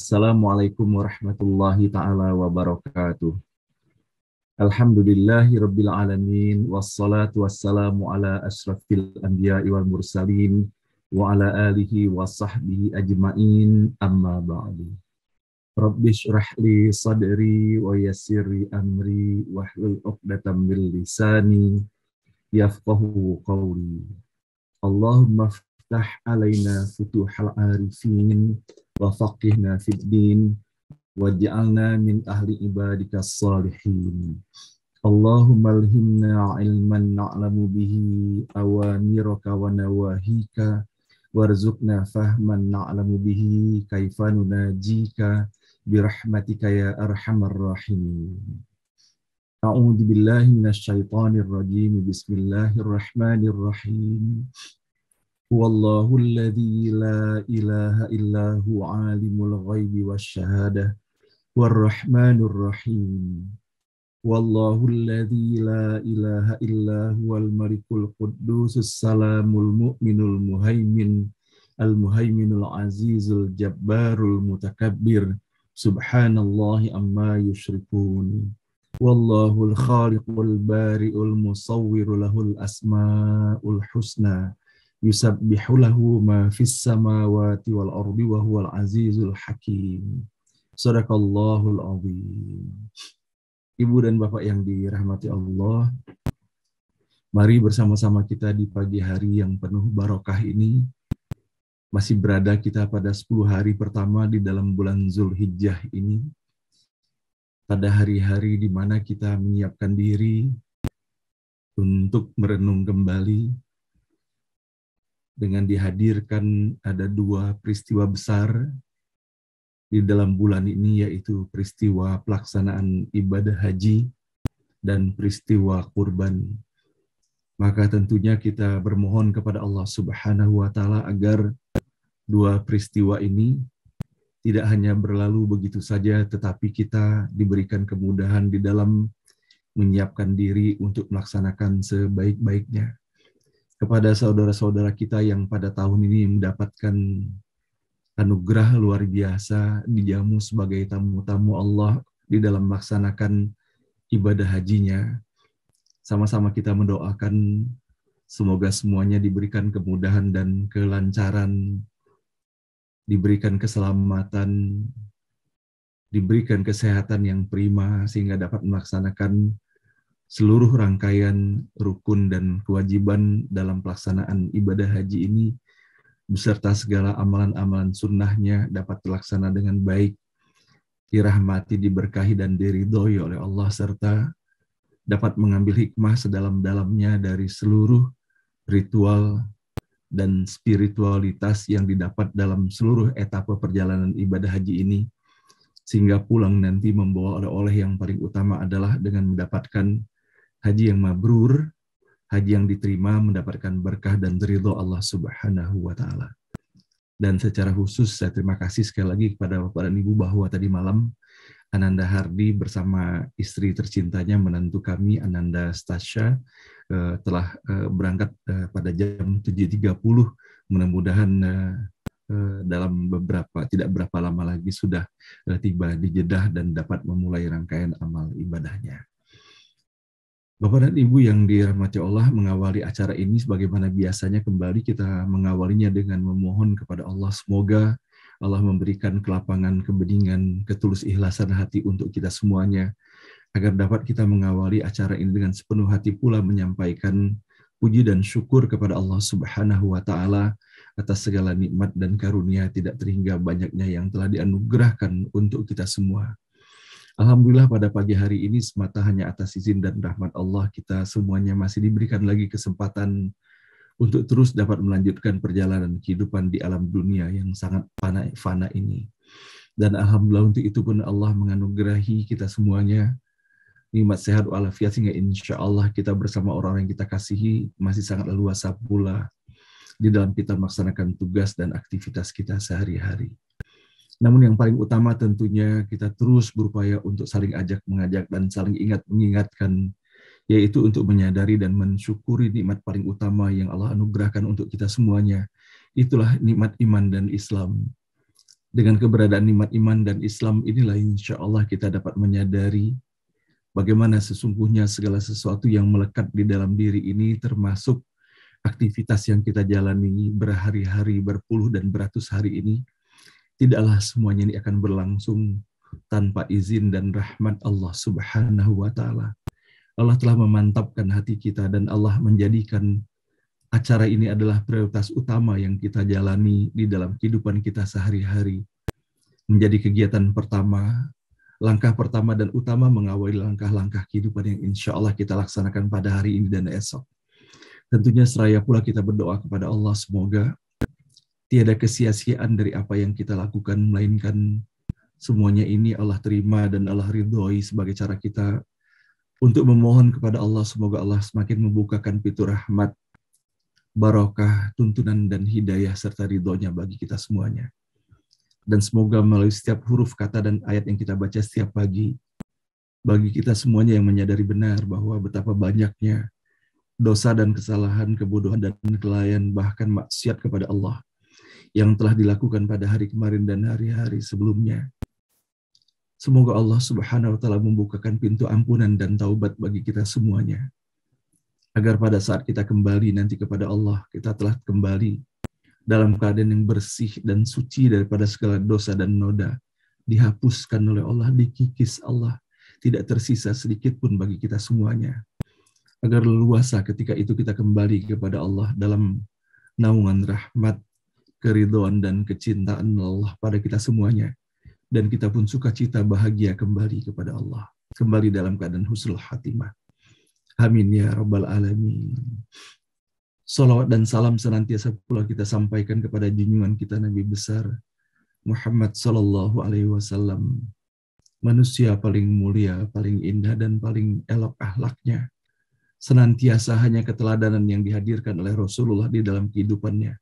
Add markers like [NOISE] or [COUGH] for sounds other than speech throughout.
Assalamualaikum warahmatullahi taala wabarakatuh. Alhamdulillahi rabbil alamin wassalatu wassalamu ala asrafil anbiya wal mursalin wa ala alihi wa sahbihi ajmain amma ba'du. Rabbi syrah li sadri wa yassirli amri wahlul uqdatan min lisani yafqahu qawli. Allahumma Fatah alayna futuh al-arifin Wa min ahli ibadika salihin Allahumma alhimna ilman na'lamu bihi Awamiraka Warzukna fahman na'lamu bihi Kaifanu najika Birahmatika ya arhamar rahim A'udzubillahi minasyaitanir rajim Bismillahirrahmanirrahim Wallahu alladhi la ilaha illa hu alimul ghaibi wasyahadah warrahmanur rahim. Wallahu alladhi la ilaha illa huwal malikul quddusus salamul mu'minul muhaimin al-muhaiminul azizul jabbarul mutakabbir subhanallahi amma yushrikun. Wallahul khaliqul bari'ul musawwiru lahul asma'ul husna yusabbihu lahu ma fis samawati wal ardi wa huwal azizul hakim. Sadaqallahul azim. Ibu dan Bapak yang dirahmati Allah, mari bersama-sama kita di pagi hari yang penuh barokah ini, masih berada kita pada 10 hari pertama di dalam bulan Zulhijjah ini, pada hari-hari di mana kita menyiapkan diri untuk merenung kembali dengan dihadirkan ada dua peristiwa besar di dalam bulan ini yaitu peristiwa pelaksanaan ibadah haji dan peristiwa kurban. Maka tentunya kita bermohon kepada Allah Subhanahu wa taala agar dua peristiwa ini tidak hanya berlalu begitu saja tetapi kita diberikan kemudahan di dalam menyiapkan diri untuk melaksanakan sebaik-baiknya kepada saudara-saudara kita yang pada tahun ini mendapatkan anugerah luar biasa dijamu sebagai tamu-tamu Allah di dalam melaksanakan ibadah hajinya. Sama-sama kita mendoakan semoga semuanya diberikan kemudahan dan kelancaran, diberikan keselamatan, diberikan kesehatan yang prima sehingga dapat melaksanakan seluruh rangkaian rukun dan kewajiban dalam pelaksanaan ibadah haji ini beserta segala amalan-amalan sunnahnya dapat terlaksana dengan baik, dirahmati, diberkahi, dan diridhoi oleh Allah, serta dapat mengambil hikmah sedalam-dalamnya dari seluruh ritual dan spiritualitas yang didapat dalam seluruh etapa perjalanan ibadah haji ini, sehingga pulang nanti membawa oleh-oleh yang paling utama adalah dengan mendapatkan haji yang mabrur, haji yang diterima mendapatkan berkah dan ridho Allah Subhanahu wa taala. Dan secara khusus saya terima kasih sekali lagi kepada Bapak dan Ibu bahwa tadi malam Ananda Hardi bersama istri tercintanya menantu kami Ananda Stasha eh, telah eh, berangkat eh, pada jam 7.30. Mudah-mudahan dalam beberapa tidak berapa lama lagi sudah tiba di Jeddah dan dapat memulai rangkaian amal ibadahnya. Bapak dan Ibu yang dirahmati Allah mengawali acara ini sebagaimana biasanya kembali kita mengawalinya dengan memohon kepada Allah semoga Allah memberikan kelapangan, kebeningan, ketulus ikhlasan hati untuk kita semuanya agar dapat kita mengawali acara ini dengan sepenuh hati pula menyampaikan puji dan syukur kepada Allah Subhanahu wa taala atas segala nikmat dan karunia tidak terhingga banyaknya yang telah dianugerahkan untuk kita semua. Alhamdulillah pada pagi hari ini semata hanya atas izin dan rahmat Allah kita semuanya masih diberikan lagi kesempatan untuk terus dapat melanjutkan perjalanan kehidupan di alam dunia yang sangat fana, fana ini. Dan Alhamdulillah untuk itu pun Allah menganugerahi kita semuanya nikmat sehat walafiat sehingga insya Allah kita bersama orang yang kita kasihi masih sangat leluasa pula di dalam kita melaksanakan tugas dan aktivitas kita sehari-hari. Namun yang paling utama tentunya kita terus berupaya untuk saling ajak mengajak dan saling ingat mengingatkan yaitu untuk menyadari dan mensyukuri nikmat paling utama yang Allah anugerahkan untuk kita semuanya. Itulah nikmat iman dan Islam. Dengan keberadaan nikmat iman dan Islam inilah insya Allah kita dapat menyadari bagaimana sesungguhnya segala sesuatu yang melekat di dalam diri ini termasuk aktivitas yang kita jalani berhari-hari, berpuluh dan beratus hari ini tidaklah semuanya ini akan berlangsung tanpa izin dan rahmat Allah Subhanahu wa taala. Allah telah memantapkan hati kita dan Allah menjadikan acara ini adalah prioritas utama yang kita jalani di dalam kehidupan kita sehari-hari. Menjadi kegiatan pertama, langkah pertama dan utama mengawali langkah-langkah kehidupan yang insya Allah kita laksanakan pada hari ini dan esok. Tentunya seraya pula kita berdoa kepada Allah semoga tiada kesia-siaan dari apa yang kita lakukan, melainkan semuanya ini Allah terima dan Allah ridhoi sebagai cara kita untuk memohon kepada Allah semoga Allah semakin membukakan pintu rahmat, barokah, tuntunan dan hidayah serta ridhonya bagi kita semuanya. Dan semoga melalui setiap huruf kata dan ayat yang kita baca setiap pagi, bagi kita semuanya yang menyadari benar bahwa betapa banyaknya dosa dan kesalahan, kebodohan dan kelayan, bahkan maksiat kepada Allah yang telah dilakukan pada hari kemarin dan hari-hari sebelumnya. Semoga Allah Subhanahu wa taala membukakan pintu ampunan dan taubat bagi kita semuanya. Agar pada saat kita kembali nanti kepada Allah, kita telah kembali dalam keadaan yang bersih dan suci daripada segala dosa dan noda. Dihapuskan oleh Allah, dikikis Allah. Tidak tersisa sedikit pun bagi kita semuanya. Agar leluasa ketika itu kita kembali kepada Allah dalam naungan rahmat keridoan dan kecintaan Allah pada kita semuanya. Dan kita pun sukacita bahagia kembali kepada Allah. Kembali dalam keadaan husnul hatimah. Amin ya Rabbal Alamin. Salawat dan salam senantiasa pula kita sampaikan kepada junjungan kita Nabi besar Muhammad Sallallahu Alaihi Wasallam. Manusia paling mulia, paling indah, dan paling elok ahlaknya. Senantiasa hanya keteladanan yang dihadirkan oleh Rasulullah di dalam kehidupannya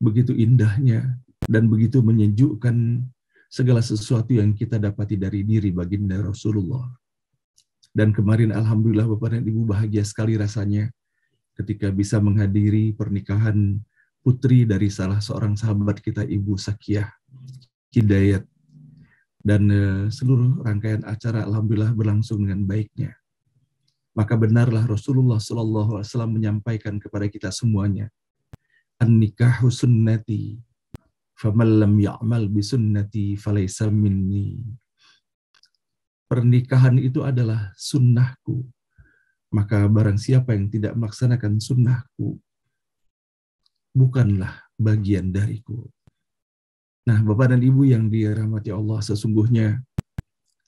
begitu indahnya dan begitu menyejukkan segala sesuatu yang kita dapati dari diri baginda Rasulullah. Dan kemarin Alhamdulillah Bapak dan Ibu bahagia sekali rasanya ketika bisa menghadiri pernikahan putri dari salah seorang sahabat kita Ibu sakiyah kidayat Dan eh, seluruh rangkaian acara Alhamdulillah berlangsung dengan baiknya. Maka benarlah Rasulullah wasallam menyampaikan kepada kita semuanya, an-nikahu sunnati faman lam ya'mal bi sunnati falaysa minni pernikahan itu adalah sunnahku maka barang siapa yang tidak melaksanakan sunnahku bukanlah bagian dariku nah Bapak dan Ibu yang dirahmati Allah sesungguhnya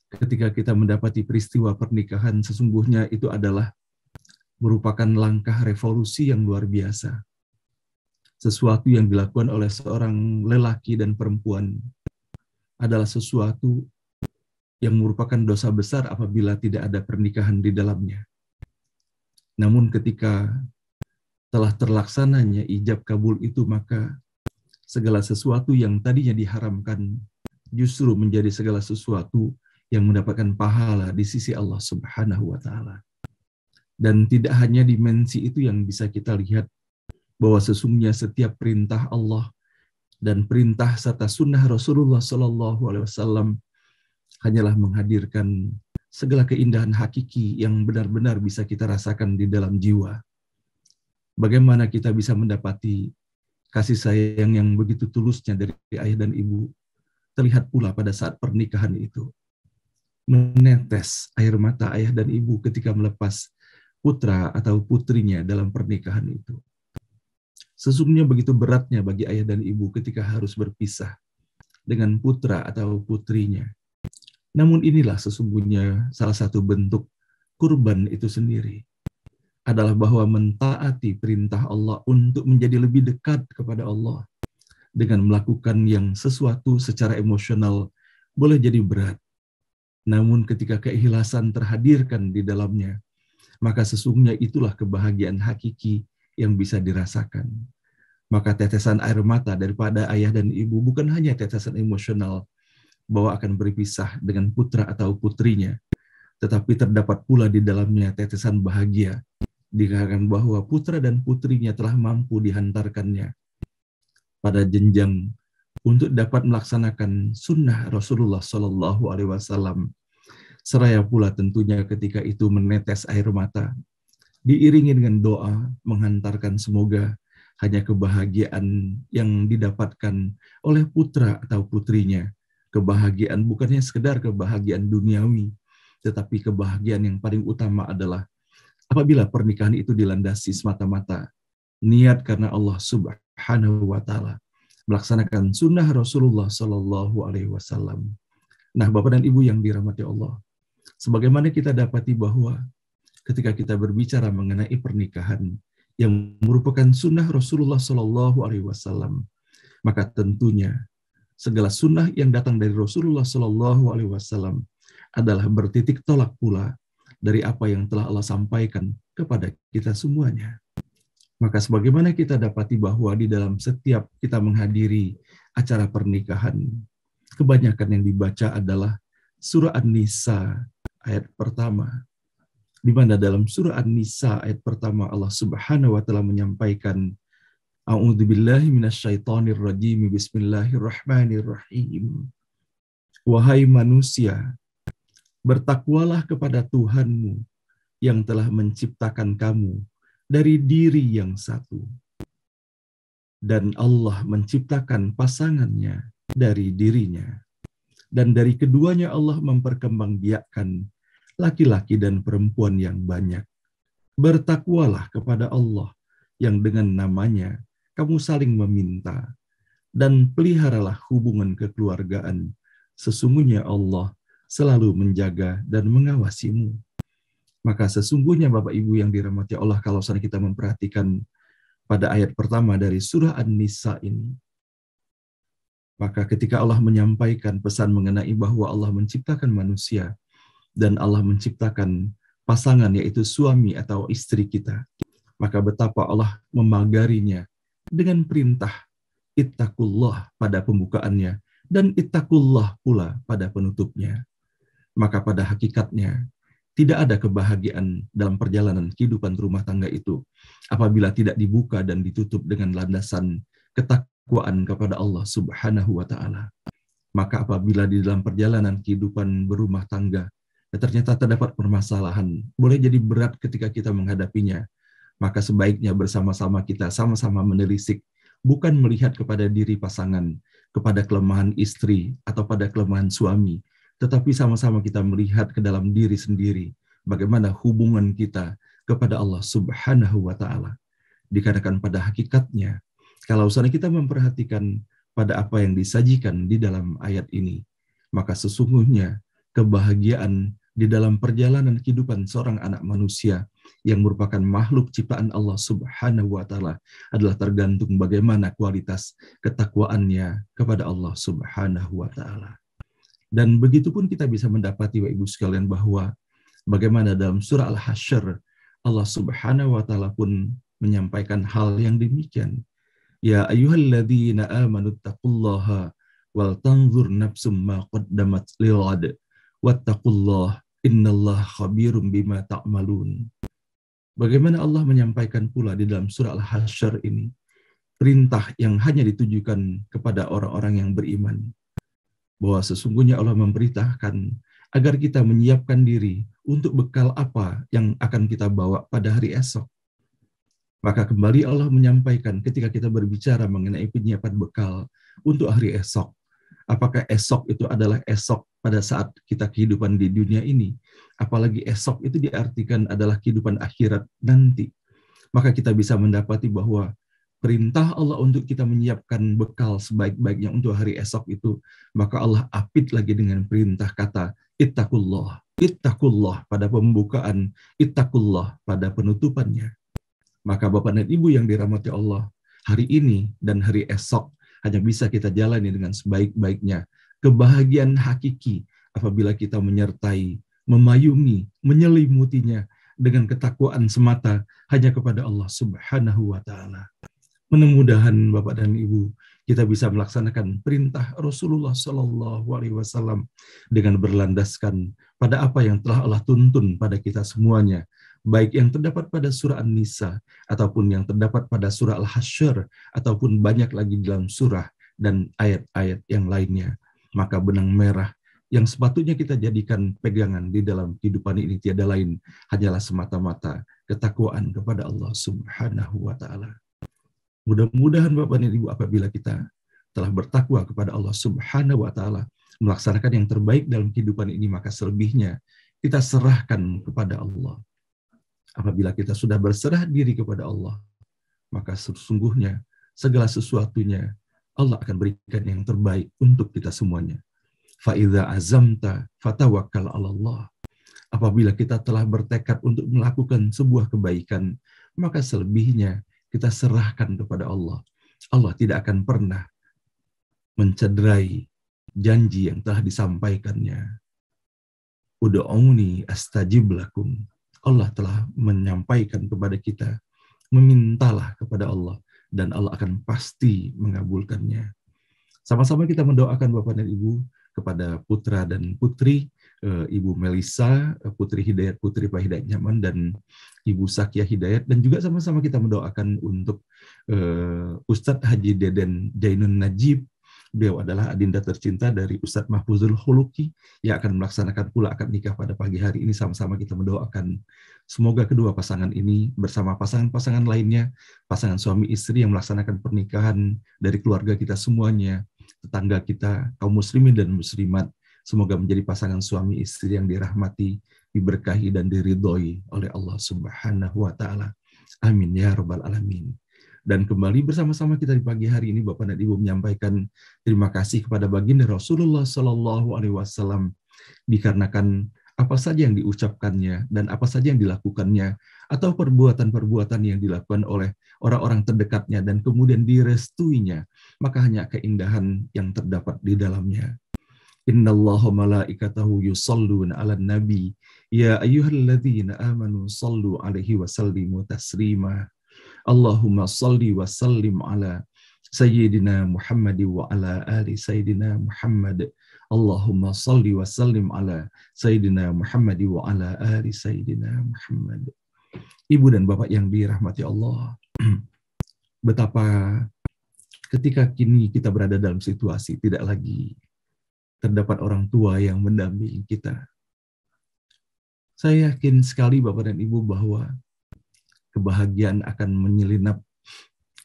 ketika kita mendapati peristiwa pernikahan sesungguhnya itu adalah merupakan langkah revolusi yang luar biasa sesuatu yang dilakukan oleh seorang lelaki dan perempuan adalah sesuatu yang merupakan dosa besar apabila tidak ada pernikahan di dalamnya. Namun ketika telah terlaksananya ijab kabul itu maka segala sesuatu yang tadinya diharamkan justru menjadi segala sesuatu yang mendapatkan pahala di sisi Allah Subhanahu wa taala. Dan tidak hanya dimensi itu yang bisa kita lihat bahwa sesungguhnya setiap perintah Allah dan perintah serta sunnah Rasulullah Shallallahu Alaihi Wasallam hanyalah menghadirkan segala keindahan hakiki yang benar-benar bisa kita rasakan di dalam jiwa. Bagaimana kita bisa mendapati kasih sayang yang begitu tulusnya dari ayah dan ibu terlihat pula pada saat pernikahan itu. Menetes air mata ayah dan ibu ketika melepas putra atau putrinya dalam pernikahan itu. Sesungguhnya begitu beratnya bagi ayah dan ibu ketika harus berpisah dengan putra atau putrinya. Namun inilah sesungguhnya salah satu bentuk kurban itu sendiri. Adalah bahwa mentaati perintah Allah untuk menjadi lebih dekat kepada Allah. Dengan melakukan yang sesuatu secara emosional boleh jadi berat. Namun ketika keikhlasan terhadirkan di dalamnya, maka sesungguhnya itulah kebahagiaan hakiki yang bisa dirasakan. Maka tetesan air mata daripada ayah dan ibu bukan hanya tetesan emosional bahwa akan berpisah dengan putra atau putrinya, tetapi terdapat pula di dalamnya tetesan bahagia dikatakan bahwa putra dan putrinya telah mampu dihantarkannya pada jenjang untuk dapat melaksanakan sunnah Rasulullah Shallallahu Alaihi Wasallam. Seraya pula tentunya ketika itu menetes air mata diiringi dengan doa menghantarkan semoga hanya kebahagiaan yang didapatkan oleh putra atau putrinya. Kebahagiaan bukannya sekedar kebahagiaan duniawi, tetapi kebahagiaan yang paling utama adalah apabila pernikahan itu dilandasi semata-mata niat karena Allah Subhanahu wa taala melaksanakan sunnah Rasulullah Shallallahu alaihi wasallam. Nah, Bapak dan Ibu yang dirahmati Allah, sebagaimana kita dapati bahwa ketika kita berbicara mengenai pernikahan yang merupakan sunnah Rasulullah Shallallahu Alaihi Wasallam, maka tentunya segala sunnah yang datang dari Rasulullah Shallallahu Alaihi Wasallam adalah bertitik tolak pula dari apa yang telah Allah sampaikan kepada kita semuanya. Maka sebagaimana kita dapati bahwa di dalam setiap kita menghadiri acara pernikahan, kebanyakan yang dibaca adalah surah An-Nisa ayat pertama di mana dalam surah An-Nisa ayat pertama Allah Subhanahu wa taala menyampaikan A'udzubillahi minasyaitonirrajim bismillahirrahmanirrahim Wahai manusia bertakwalah kepada Tuhanmu yang telah menciptakan kamu dari diri yang satu dan Allah menciptakan pasangannya dari dirinya dan dari keduanya Allah memperkembangbiakkan laki-laki dan perempuan yang banyak. Bertakwalah kepada Allah yang dengan namanya kamu saling meminta dan peliharalah hubungan kekeluargaan. Sesungguhnya Allah selalu menjaga dan mengawasimu. Maka sesungguhnya Bapak Ibu yang dirahmati Allah kalau sana kita memperhatikan pada ayat pertama dari surah An-Nisa ini, maka ketika Allah menyampaikan pesan mengenai bahwa Allah menciptakan manusia dan Allah menciptakan pasangan yaitu suami atau istri kita. Maka betapa Allah memagarinya dengan perintah ittaqullah pada pembukaannya dan ittaqullah pula pada penutupnya. Maka pada hakikatnya tidak ada kebahagiaan dalam perjalanan kehidupan rumah tangga itu apabila tidak dibuka dan ditutup dengan landasan ketakwaan kepada Allah Subhanahu wa taala. Maka apabila di dalam perjalanan kehidupan berumah tangga Ya, ternyata terdapat permasalahan, boleh jadi berat ketika kita menghadapinya. Maka sebaiknya bersama-sama kita sama-sama menelisik, bukan melihat kepada diri pasangan, kepada kelemahan istri, atau pada kelemahan suami, tetapi sama-sama kita melihat ke dalam diri sendiri, bagaimana hubungan kita kepada Allah Subhanahu wa Ta'ala. Dikarenakan pada hakikatnya, kalau sana kita memperhatikan pada apa yang disajikan di dalam ayat ini, maka sesungguhnya kebahagiaan di dalam perjalanan kehidupan seorang anak manusia yang merupakan makhluk ciptaan Allah Subhanahu wa taala adalah tergantung bagaimana kualitas ketakwaannya kepada Allah Subhanahu wa taala. Dan begitu pun kita bisa mendapati Bapak Ibu sekalian bahwa bagaimana dalam surah Al-Hasyr Allah Subhanahu wa taala pun menyampaikan hal yang demikian. Ya ayyuhalladzina amanuttaqullaha taqullaha wal tanzur nafsum ma qaddamat lighad Wattaqullah innallah khabirum bima ta'malun. Bagaimana Allah menyampaikan pula di dalam surah Al-Hasyr ini perintah yang hanya ditujukan kepada orang-orang yang beriman bahwa sesungguhnya Allah memberitakan agar kita menyiapkan diri untuk bekal apa yang akan kita bawa pada hari esok. Maka kembali Allah menyampaikan ketika kita berbicara mengenai penyiapan bekal untuk hari esok. Apakah esok itu adalah esok pada saat kita kehidupan di dunia ini, apalagi esok itu diartikan adalah kehidupan akhirat nanti, maka kita bisa mendapati bahwa perintah Allah untuk kita menyiapkan bekal sebaik-baiknya untuk hari esok itu, maka Allah apit lagi dengan perintah kata ittaqullah. Ittaqullah pada pembukaan, ittaqullah pada penutupannya. Maka Bapak dan Ibu yang dirahmati Allah, hari ini dan hari esok hanya bisa kita jalani dengan sebaik-baiknya kebahagiaan hakiki apabila kita menyertai, memayungi, menyelimutinya dengan ketakwaan semata hanya kepada Allah Subhanahu wa taala. mudah Bapak dan Ibu kita bisa melaksanakan perintah Rasulullah Shallallahu Alaihi Wasallam dengan berlandaskan pada apa yang telah Allah tuntun pada kita semuanya, baik yang terdapat pada surah An-Nisa ataupun yang terdapat pada surah Al-Hasyr ataupun banyak lagi dalam surah dan ayat-ayat yang lainnya maka benang merah yang sepatutnya kita jadikan pegangan di dalam kehidupan ini tiada lain hanyalah semata-mata ketakwaan kepada Allah Subhanahu wa taala. Mudah-mudahan Bapak dan Ibu apabila kita telah bertakwa kepada Allah Subhanahu wa taala, melaksanakan yang terbaik dalam kehidupan ini maka selebihnya kita serahkan kepada Allah. Apabila kita sudah berserah diri kepada Allah, maka sesungguhnya segala sesuatunya Allah akan berikan yang terbaik untuk kita semuanya. Fa'idha azamta fatawakkal Allah. Apabila kita telah bertekad untuk melakukan sebuah kebaikan, maka selebihnya kita serahkan kepada Allah. Allah tidak akan pernah mencederai janji yang telah disampaikannya. Udo'uni astajib lakum. Allah telah menyampaikan kepada kita, memintalah kepada Allah dan Allah akan pasti mengabulkannya. Sama-sama kita mendoakan Bapak dan Ibu kepada putra dan putri, eh, Ibu Melisa, eh, Putri Hidayat, Putri Pak Hidayat Nyaman, dan Ibu Sakya Hidayat, dan juga sama-sama kita mendoakan untuk eh, Ustadz Haji Deden Jainun Najib, Beliau adalah adinda tercinta dari Ustadz Mahfuzul Huluki yang akan melaksanakan pula akad nikah pada pagi hari ini. Sama-sama kita mendoakan Semoga kedua pasangan ini bersama pasangan-pasangan lainnya, pasangan suami istri yang melaksanakan pernikahan dari keluarga kita semuanya, tetangga kita, kaum muslimin dan muslimat, semoga menjadi pasangan suami istri yang dirahmati, diberkahi dan diridhoi oleh Allah Subhanahu wa taala. Amin ya rabbal alamin. Dan kembali bersama-sama kita di pagi hari ini Bapak dan Ibu menyampaikan terima kasih kepada baginda Rasulullah Shallallahu alaihi wasallam dikarenakan apa saja yang diucapkannya dan apa saja yang dilakukannya atau perbuatan-perbuatan yang dilakukan oleh orang-orang terdekatnya dan kemudian direstuinya maka hanya keindahan yang terdapat di dalamnya innallaha malaikatahu yusalluna 'alan nabi ya ayyuhalladzina amanu sallu 'alaihi wa sallimu taslima Allahumma salli wa sallim ala sayyidina Muhammad wa ala ali sayyidina Muhammad Allahumma salli wa sallim ala Sayyidina Muhammad wa ala ali Sayyidina Muhammad. Ibu dan Bapak yang dirahmati Allah, [CLEARS THROAT] betapa ketika kini kita berada dalam situasi tidak lagi terdapat orang tua yang mendampingi kita. Saya yakin sekali Bapak dan Ibu bahwa kebahagiaan akan menyelinap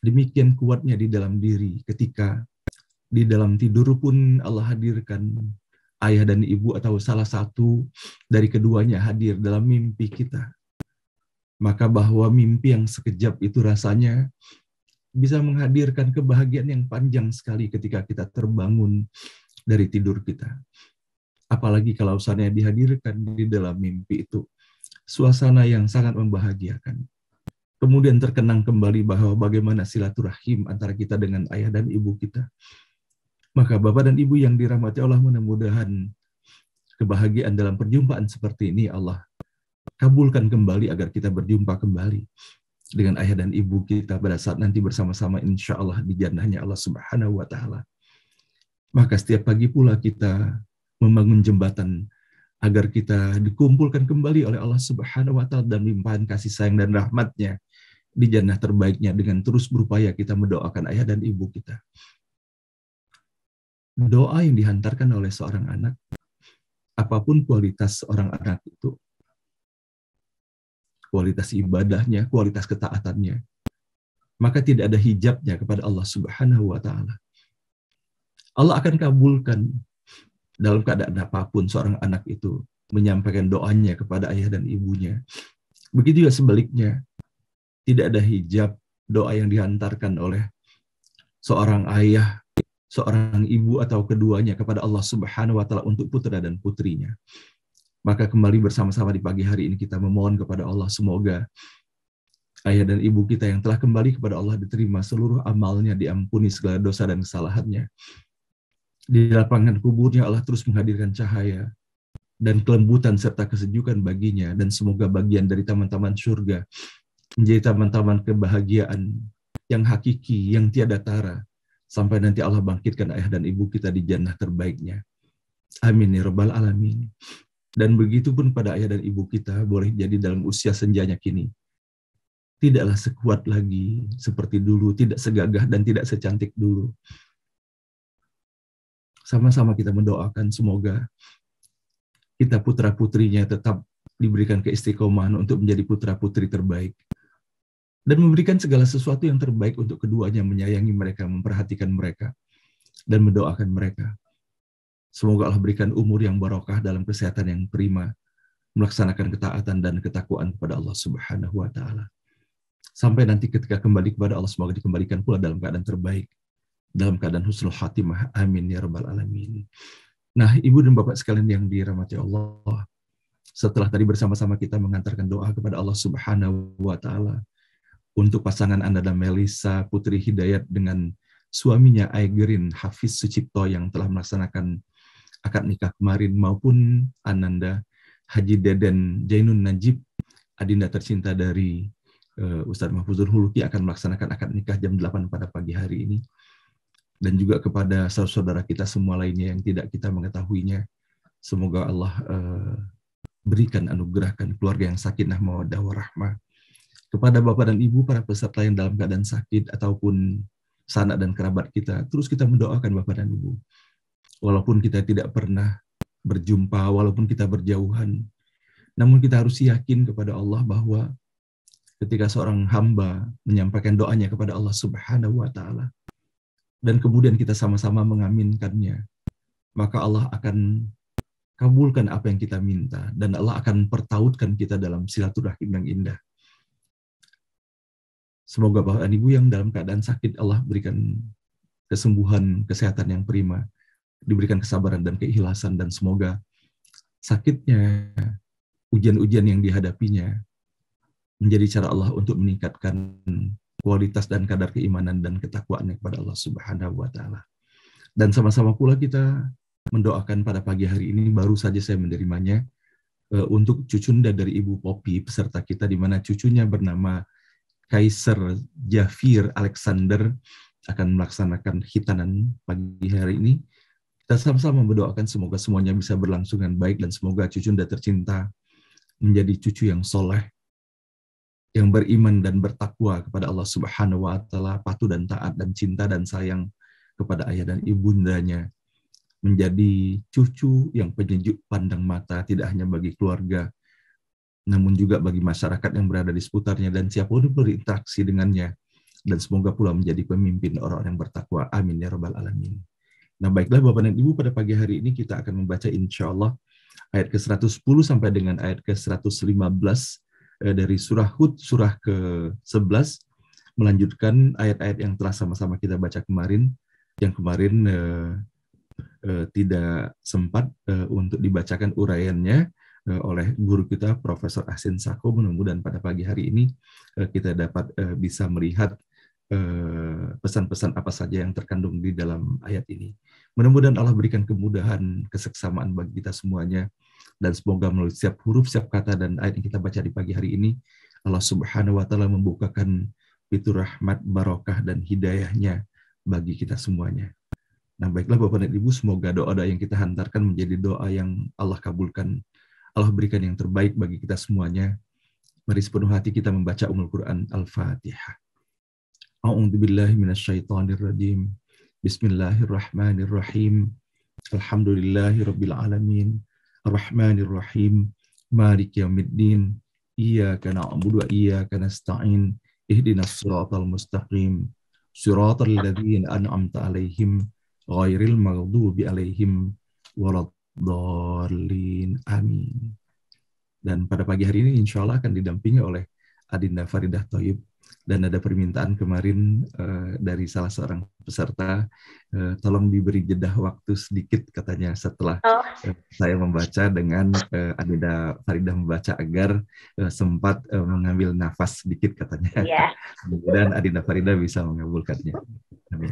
demikian kuatnya di dalam diri ketika di dalam tidur pun Allah hadirkan ayah dan ibu atau salah satu dari keduanya hadir dalam mimpi kita. Maka bahwa mimpi yang sekejap itu rasanya bisa menghadirkan kebahagiaan yang panjang sekali ketika kita terbangun dari tidur kita. Apalagi kalau sana dihadirkan di dalam mimpi itu suasana yang sangat membahagiakan kemudian terkenang kembali bahwa bagaimana silaturahim antara kita dengan ayah dan ibu kita. Maka Bapak dan Ibu yang dirahmati Allah mudah-mudahan kebahagiaan dalam perjumpaan seperti ini Allah kabulkan kembali agar kita berjumpa kembali dengan ayah dan ibu kita pada saat nanti bersama-sama insya Allah di jannahnya Allah Subhanahu wa taala. Maka setiap pagi pula kita membangun jembatan agar kita dikumpulkan kembali oleh Allah Subhanahu wa taala dan limpahan kasih sayang dan rahmatnya di jannah terbaiknya dengan terus berupaya kita mendoakan ayah dan ibu kita doa yang dihantarkan oleh seorang anak, apapun kualitas seorang anak itu, kualitas ibadahnya, kualitas ketaatannya, maka tidak ada hijabnya kepada Allah Subhanahu wa taala. Allah akan kabulkan dalam keadaan apapun seorang anak itu menyampaikan doanya kepada ayah dan ibunya. Begitu juga sebaliknya, tidak ada hijab doa yang dihantarkan oleh seorang ayah seorang ibu atau keduanya kepada Allah Subhanahu wa taala untuk putra dan putrinya. Maka kembali bersama-sama di pagi hari ini kita memohon kepada Allah semoga ayah dan ibu kita yang telah kembali kepada Allah diterima seluruh amalnya, diampuni segala dosa dan kesalahannya. Di lapangan kuburnya Allah terus menghadirkan cahaya dan kelembutan serta kesejukan baginya dan semoga bagian dari taman-taman surga menjadi taman-taman kebahagiaan yang hakiki, yang tiada tara, sampai nanti Allah bangkitkan ayah dan ibu kita di jannah terbaiknya. Amin ya rabbal alamin. Dan begitu pun pada ayah dan ibu kita boleh jadi dalam usia senjanya kini. Tidaklah sekuat lagi seperti dulu, tidak segagah dan tidak secantik dulu. Sama-sama kita mendoakan semoga kita putra-putrinya tetap diberikan keistiqomahan untuk menjadi putra-putri terbaik dan memberikan segala sesuatu yang terbaik untuk keduanya, menyayangi mereka, memperhatikan mereka, dan mendoakan mereka. Semoga Allah berikan umur yang barokah dalam kesehatan yang prima, melaksanakan ketaatan dan ketakuan kepada Allah Subhanahu wa taala. Sampai nanti ketika kembali kepada Allah semoga dikembalikan pula dalam keadaan terbaik, dalam keadaan husnul khatimah. Amin ya rabbal alamin. Nah, Ibu dan Bapak sekalian yang dirahmati Allah, setelah tadi bersama-sama kita mengantarkan doa kepada Allah Subhanahu wa taala, untuk pasangan Anda dan Melisa Putri Hidayat dengan suaminya Aigerin Hafiz Sucipto yang telah melaksanakan akad nikah kemarin maupun Ananda Haji Deden Jainun Najib adinda tercinta dari uh, Ustadz Mahfuzul Huluki akan melaksanakan akad nikah jam 8 pada pagi hari ini dan juga kepada saudara-saudara kita semua lainnya yang tidak kita mengetahuinya semoga Allah uh, berikan anugerahkan keluarga yang sakinah mawaddah warahmah kepada Bapak dan Ibu, para peserta yang dalam keadaan sakit, ataupun sanak dan kerabat kita. Terus kita mendoakan Bapak dan Ibu. Walaupun kita tidak pernah berjumpa, walaupun kita berjauhan, namun kita harus yakin kepada Allah bahwa ketika seorang hamba menyampaikan doanya kepada Allah Subhanahu wa taala dan kemudian kita sama-sama mengaminkannya, maka Allah akan kabulkan apa yang kita minta dan Allah akan pertautkan kita dalam silaturahim yang indah. Semoga Bapak dan Ibu yang dalam keadaan sakit, Allah berikan kesembuhan, kesehatan yang prima, diberikan kesabaran dan keikhlasan, dan semoga sakitnya, ujian-ujian yang dihadapinya, menjadi cara Allah untuk meningkatkan kualitas dan kadar keimanan dan ketakwaannya kepada Allah Subhanahu wa taala. Dan sama-sama pula kita mendoakan pada pagi hari ini baru saja saya menerimanya eh, untuk cucunda dari Ibu Popi peserta kita di mana cucunya bernama Kaiser, Jafir Alexander akan melaksanakan hitanan pagi hari ini. Kita sama-sama mendoakan semoga semuanya bisa berlangsung dengan baik dan semoga cucu Anda tercinta menjadi cucu yang soleh, yang beriman dan bertakwa kepada Allah Subhanahu wa taala, patuh dan taat dan cinta dan sayang kepada ayah dan ibundanya menjadi cucu yang penyejuk pandang mata tidak hanya bagi keluarga namun juga bagi masyarakat yang berada di seputarnya dan siapa siapapun berinteraksi dengannya. Dan semoga pula menjadi pemimpin orang-orang yang bertakwa. Amin ya rabbal alamin. Nah baiklah Bapak dan Ibu pada pagi hari ini kita akan membaca insya Allah ayat ke-110 sampai dengan ayat ke-115 eh, dari surah Hud, surah ke-11, melanjutkan ayat-ayat yang telah sama-sama kita baca kemarin, yang kemarin eh, eh, tidak sempat eh, untuk dibacakan uraiannya, Eh, oleh guru kita Profesor Asin Sako. mudah dan pada pagi hari ini eh, kita dapat eh, bisa melihat pesan-pesan apa saja yang terkandung di dalam ayat ini. Mudah-mudahan Allah berikan kemudahan, keseksamaan bagi kita semuanya, dan semoga melalui setiap huruf, setiap kata, dan ayat yang kita baca di pagi hari ini, Allah Subhanahu wa Ta'ala membukakan pintu rahmat, barokah, dan hidayahnya bagi kita semuanya. Nah, baiklah Bapak dan Ibu, semoga doa-doa yang kita hantarkan menjadi doa yang Allah kabulkan Allah berikan yang terbaik bagi kita semuanya. Mari sepenuh hati kita membaca Umul Quran Al-Fatihah. minasyaitanir rajim. Bismillahirrahmanirrahim. Alhamdulillahi rabbil alamin. Ar-Rahmanirrahim. Malik yaumiddin. Iyaka na'budu wa iyaka nasta'in. Ihdinas siratal mustaqim. Siratal ladzina an'amta 'alaihim ghairil maghdubi 'alaihim walad dolin. Amin. Dan pada pagi hari ini insya Allah akan didampingi oleh Adinda Faridah Toyib. Dan ada permintaan kemarin uh, dari salah seorang peserta, uh, tolong diberi jeda waktu sedikit katanya setelah oh. Eh, saya membaca dengan uh, Adinda Faridah membaca agar uh, sempat uh, mengambil nafas sedikit katanya. Yeah. Iya. [LAUGHS] Dan Adinda Faridah bisa mengabulkannya. Amin.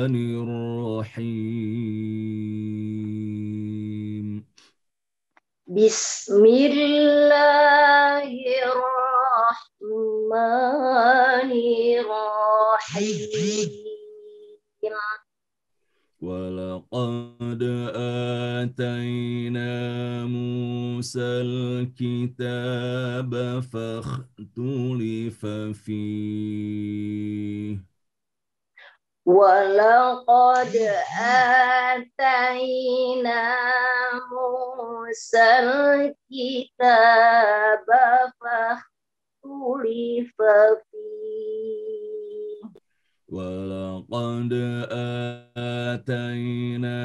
بسم الله الرحمن الرحيم ولقد آتينا موسى الكتاب فاختلف فيه ولقد آتينا موسى الكتاب فاختلف فيه ولقد آتينا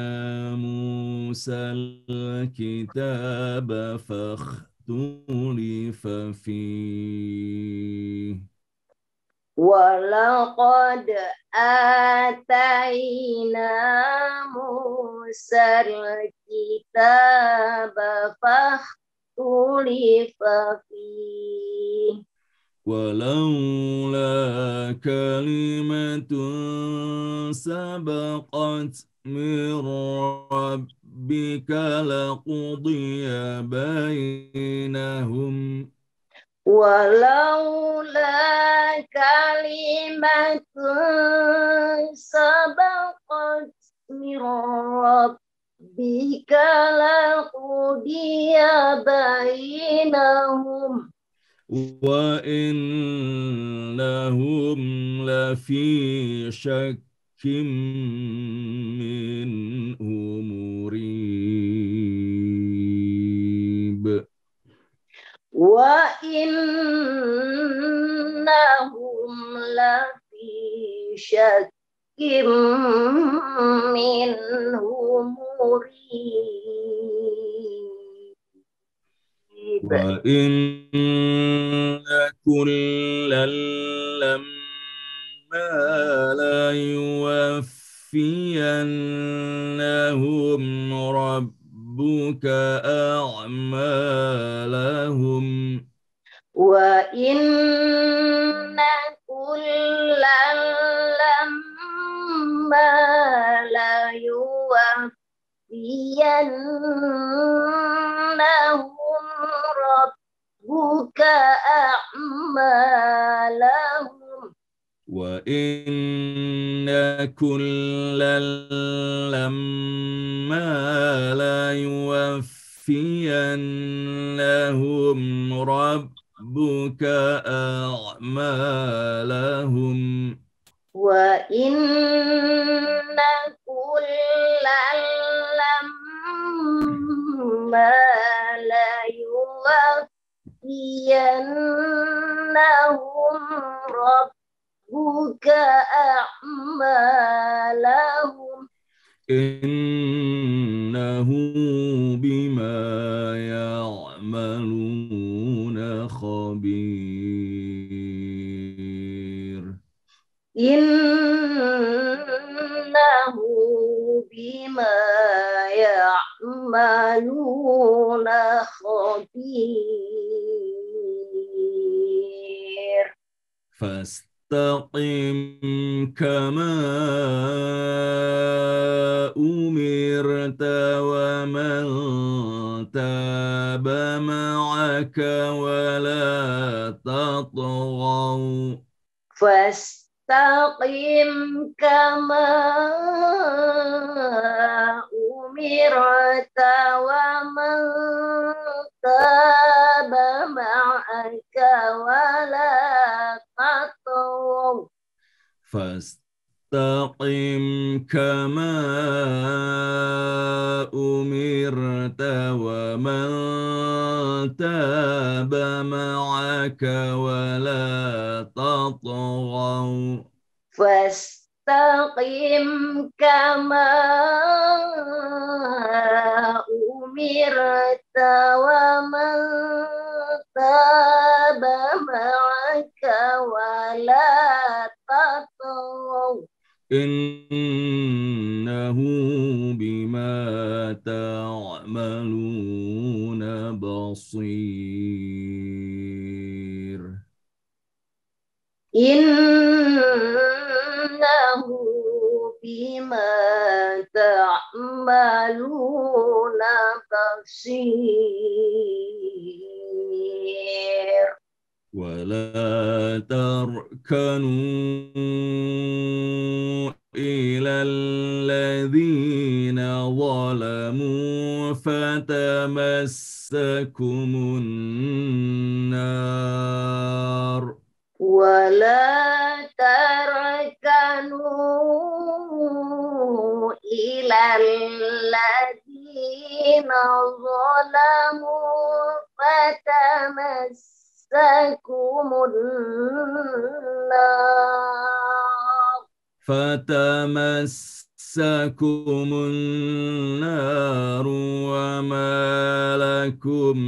موسى الكتاب فاختلف فيه ولقد آتينا موسى الكتاب فاختلف فيه ولولا كلمة سبقت من ربك لقضي بينهم ولولا كلمة سبقت من ربك لقضي بينهم وإنهم لفي شك منه مريب وإنهم لفي شك منه مريب وإن وإن كلا لما ليوفينهم ربك أعمالهم إنه بما يعملون خبير إنه بما يعملون خبير فاستقم كما أمرت ومن تاب معك ولا تطغوا فاستقم فاستقم كما أمرت ومن تاب معك ولا تطغوا فاستقم كما أمرت ومن تاب معك ولا تطغوا فاستقم كما أمرت ومن تاب معك ولا تطغوا إلى الذين ظلموا فتمسكم فتمسكم النار وما لكم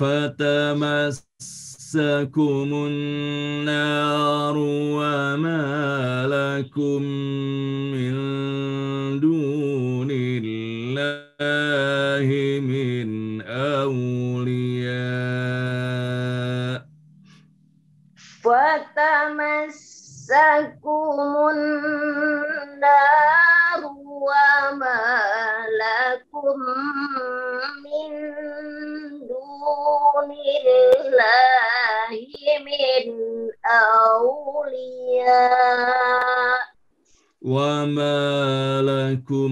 فتمسكم النار وما لكم من وما لكم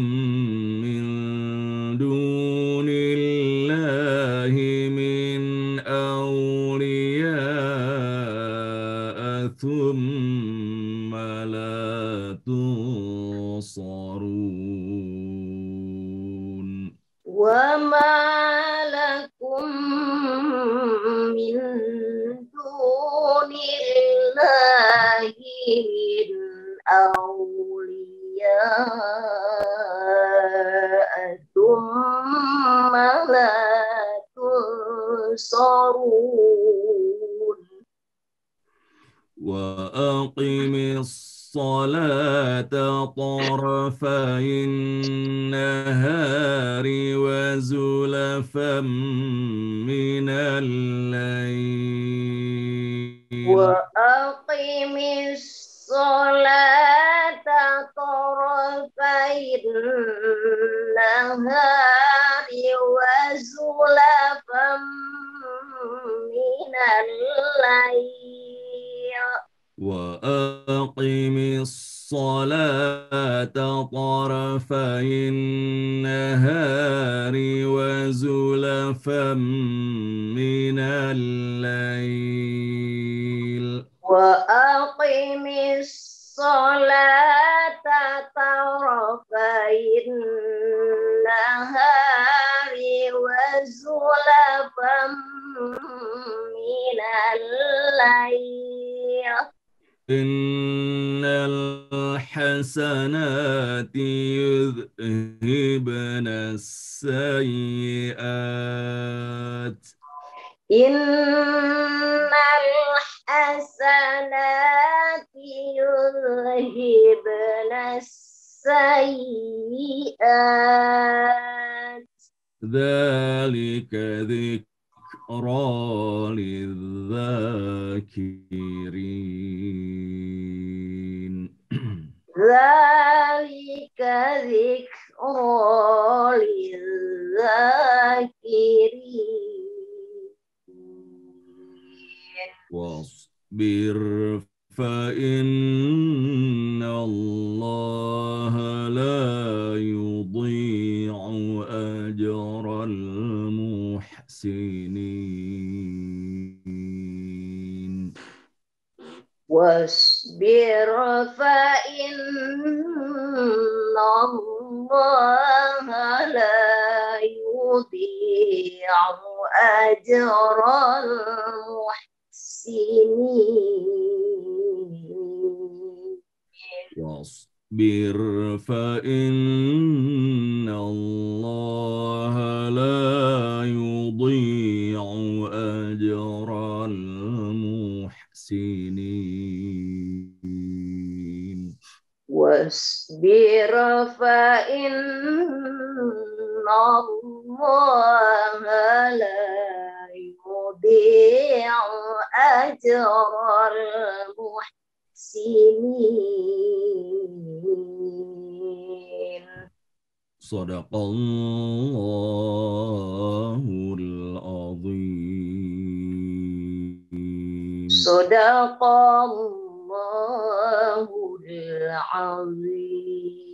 أولياء ثم لا تنصرون وأقم الصلاة طرفي النهار وزلفا من الليل أقم الصلاة طرفي النهار وزلفا من الليل وأقم الصلاة طرفي النهار وزلفا من الليل وأقم الصلاة طرفي النهار وزلفا من الليل إن الحسنات يذهبن السيئات إن الحسنات يذهبن السيئات ذلك ذكرى للذاكرين ذلك ذكرى للذاكرين واصبر فإن الله لا يضيع أجر المحسنين واصبر فإن الله لا يضيع أجر المحسنين سنين واصبر فإن الله لا يضيع أجر المحسنين واصبر فإن الله لا يضيع أجر المحسنين صدق الله العظيم صدق الله العظيم